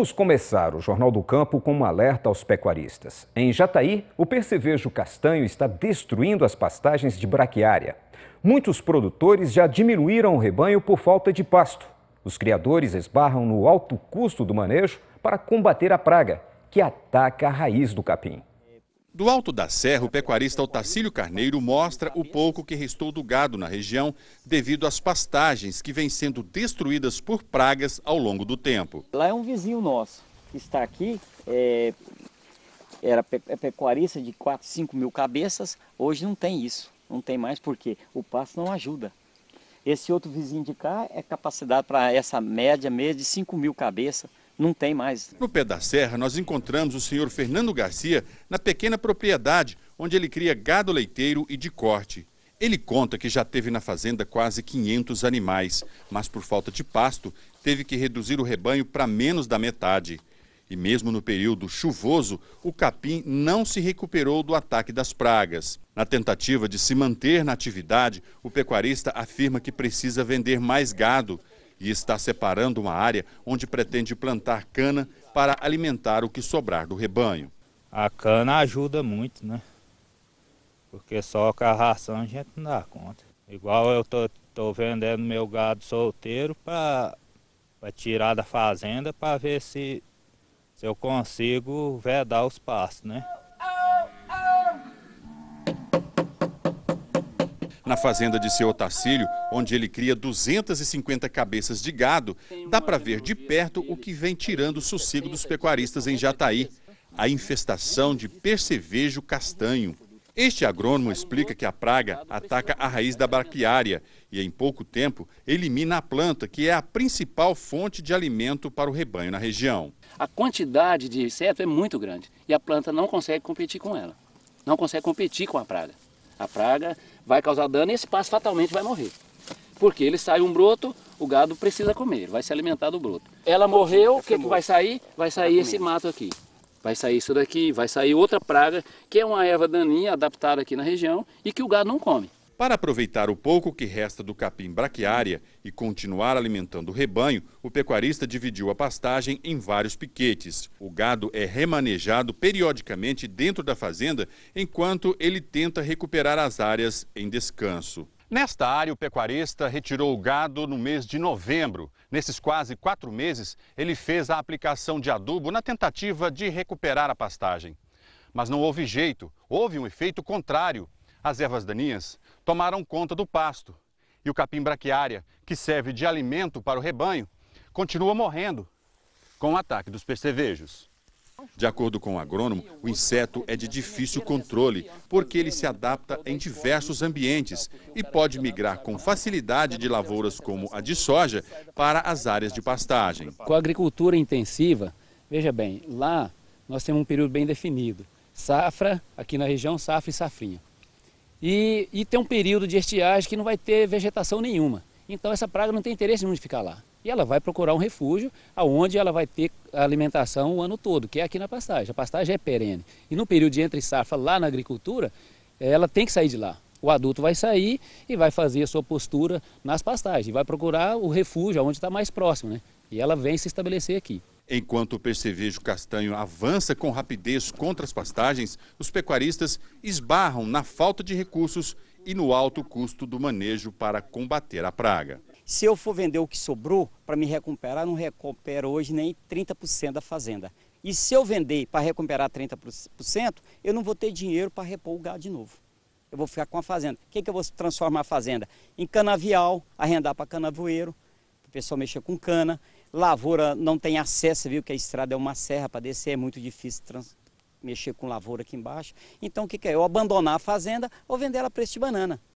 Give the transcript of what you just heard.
Vamos começar o Jornal do Campo com um alerta aos pecuaristas. Em Jataí, o percevejo castanho está destruindo as pastagens de braquiária. Muitos produtores já diminuíram o rebanho por falta de pasto. Os criadores esbarram no alto custo do manejo para combater a praga, que ataca a raiz do capim. Do alto da serra, o pecuarista Otacílio Carneiro mostra o pouco que restou do gado na região devido às pastagens que vêm sendo destruídas por pragas ao longo do tempo. Lá é um vizinho nosso que está aqui, é, era é pecuarista de 4, 5 mil cabeças, hoje não tem isso, não tem mais porque o pasto não ajuda. Esse outro vizinho de cá é capacidade para essa média, mesmo de 5 mil cabeças não tem mais. No pé da serra, nós encontramos o senhor Fernando Garcia na pequena propriedade onde ele cria gado leiteiro e de corte. Ele conta que já teve na fazenda quase 500 animais, mas por falta de pasto, teve que reduzir o rebanho para menos da metade. E mesmo no período chuvoso, o capim não se recuperou do ataque das pragas. Na tentativa de se manter na atividade, o pecuarista afirma que precisa vender mais gado e está separando uma área onde pretende plantar cana para alimentar o que sobrar do rebanho. A cana ajuda muito, né? Porque só com a ração a gente não dá conta. Igual eu tô, tô vendendo meu gado solteiro para tirar da fazenda para ver se, se eu consigo vedar os pastos, né? Na fazenda de seu Otacílio, onde ele cria 250 cabeças de gado, dá para ver de perto o que vem tirando o sossego dos pecuaristas em Jataí, a infestação de percevejo castanho. Este agrônomo explica que a praga ataca a raiz da braquiária e, em pouco tempo, elimina a planta, que é a principal fonte de alimento para o rebanho na região. A quantidade de inseto é muito grande e a planta não consegue competir com ela, não consegue competir com a praga a praga, vai causar dano e esse pasto fatalmente vai morrer. Porque ele sai um broto, o gado precisa comer, vai se alimentar do broto. Ela morreu, o que, que vai sair? Vai sair esse mato aqui. Vai sair isso daqui, vai sair outra praga, que é uma erva daninha adaptada aqui na região e que o gado não come. Para aproveitar o pouco que resta do capim braquiária e continuar alimentando o rebanho, o pecuarista dividiu a pastagem em vários piquetes. O gado é remanejado periodicamente dentro da fazenda, enquanto ele tenta recuperar as áreas em descanso. Nesta área, o pecuarista retirou o gado no mês de novembro. Nesses quase quatro meses, ele fez a aplicação de adubo na tentativa de recuperar a pastagem. Mas não houve jeito, houve um efeito contrário. As ervas daninhas tomaram conta do pasto e o capim braquiária, que serve de alimento para o rebanho, continua morrendo com o ataque dos percevejos. De acordo com o agrônomo, o inseto é de difícil controle, porque ele se adapta em diversos ambientes e pode migrar com facilidade de lavouras como a de soja para as áreas de pastagem. Com a agricultura intensiva, veja bem, lá nós temos um período bem definido. Safra, aqui na região, safra e safrinha e, e tem um período de estiagem que não vai ter vegetação nenhuma. Então essa praga não tem interesse nenhum de ficar lá. E ela vai procurar um refúgio aonde ela vai ter alimentação o ano todo, que é aqui na pastagem. A pastagem é perene. E no período de entre safra lá na agricultura, ela tem que sair de lá. O adulto vai sair e vai fazer a sua postura nas pastagens, vai procurar o refúgio aonde está mais próximo, né? E ela vem se estabelecer aqui. Enquanto o percevejo castanho avança com rapidez contra as pastagens, os pecuaristas esbarram na falta de recursos e no alto custo do manejo para combater a praga. Se eu for vender o que sobrou para me recuperar, não recupero hoje nem 30% da fazenda. E se eu vender para recuperar 30%, eu não vou ter dinheiro para repor o gado de novo. Eu vou ficar com a fazenda. O que, que eu vou transformar a fazenda? Em canavial, arrendar para canavoeiro, o pessoal mexer com cana. Lavoura não tem acesso, viu que a estrada é uma serra para descer, é muito difícil trans, mexer com lavoura aqui embaixo. Então o que, que é? Eu abandonar a fazenda ou vender ela a preço de banana.